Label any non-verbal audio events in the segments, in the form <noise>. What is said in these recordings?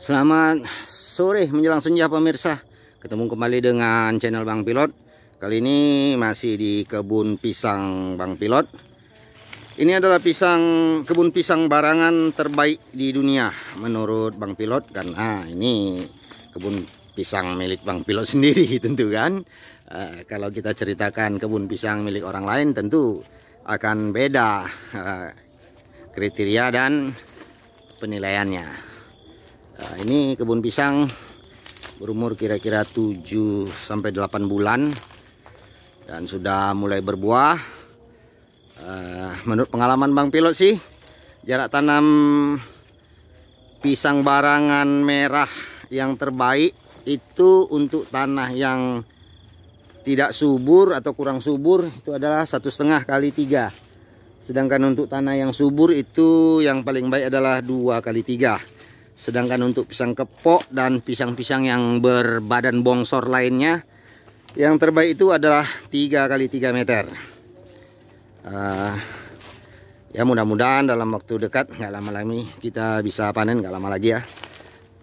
Selamat sore menjelang senja pemirsa Ketemu kembali dengan channel Bang Pilot Kali ini masih di kebun pisang Bang Pilot Ini adalah pisang kebun pisang barangan terbaik di dunia Menurut Bang Pilot Karena ini kebun pisang milik Bang Pilot <laughs> sendiri tentu kan e, Kalau kita ceritakan kebun pisang milik orang lain tentu akan beda e, kriteria dan penilaiannya nah, ini kebun pisang berumur kira-kira 7 sampai 8 bulan dan sudah mulai berbuah uh, menurut pengalaman Bang Pilot sih jarak tanam pisang barangan merah yang terbaik itu untuk tanah yang tidak subur atau kurang subur itu adalah satu setengah kali tiga sedangkan untuk tanah yang subur itu yang paling baik adalah dua kali tiga Sedangkan untuk pisang kepok dan pisang-pisang yang berbadan bongsor lainnya yang terbaik itu adalah 3 kali 3 meter. Uh, ya mudah-mudahan dalam waktu dekat nggak lama lagi kita bisa panen nggak lama lagi ya.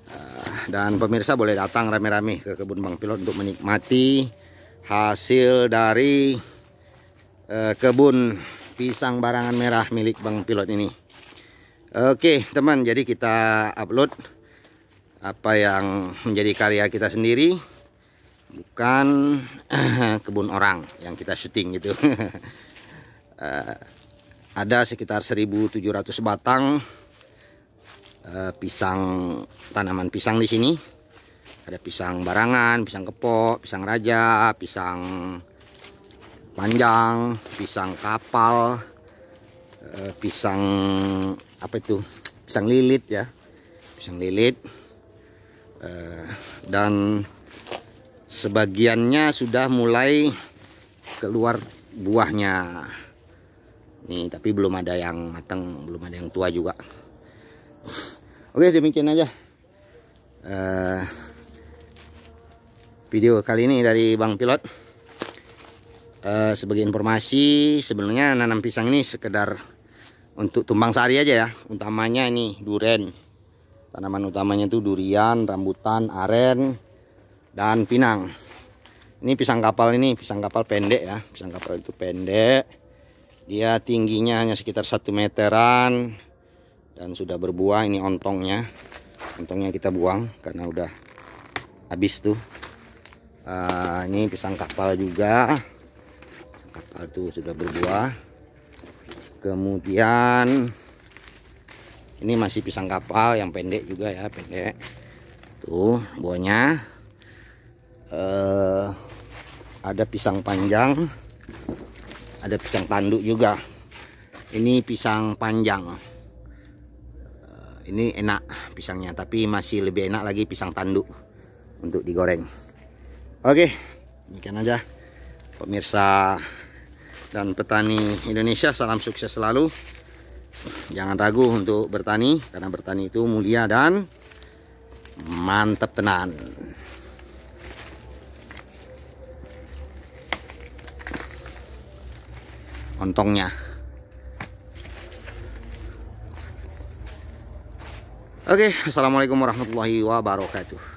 Uh, dan pemirsa boleh datang rame-rame ke kebun Bang Pilot untuk menikmati hasil dari uh, kebun pisang barangan merah milik Bang Pilot ini. Oke teman jadi kita upload apa yang menjadi karya kita sendiri bukan <clears throat> kebun orang yang kita syuting gitu <laughs> eh, ada sekitar 1700 batang eh, pisang tanaman pisang di sini ada pisang barangan pisang kepok pisang raja pisang panjang pisang kapal eh, pisang apa itu pisang lilit ya pisang lilit eh, dan sebagiannya sudah mulai keluar buahnya nih tapi belum ada yang matang belum ada yang tua juga oke demikian aja eh, video kali ini dari Bang Pilot eh, sebagai informasi sebenarnya nanam pisang ini sekedar untuk tumbang sari aja ya utamanya ini duren tanaman utamanya itu durian rambutan aren dan pinang ini pisang kapal ini pisang kapal pendek ya pisang kapal itu pendek dia tingginya hanya sekitar satu meteran dan sudah berbuah ini ontongnya ontongnya kita buang karena udah habis tuh uh, ini pisang kapal juga pisang kapal tuh sudah berbuah kemudian ini masih pisang kapal yang pendek juga ya pendek tuh buahnya eh, ada pisang panjang ada pisang tanduk juga ini pisang panjang eh, ini enak pisangnya tapi masih lebih enak lagi pisang tanduk untuk digoreng oke demikian aja pemirsa dan petani Indonesia salam sukses selalu jangan ragu untuk bertani karena bertani itu mulia dan mantap tenan ontongnya Oke, Assalamualaikum warahmatullahi wabarakatuh.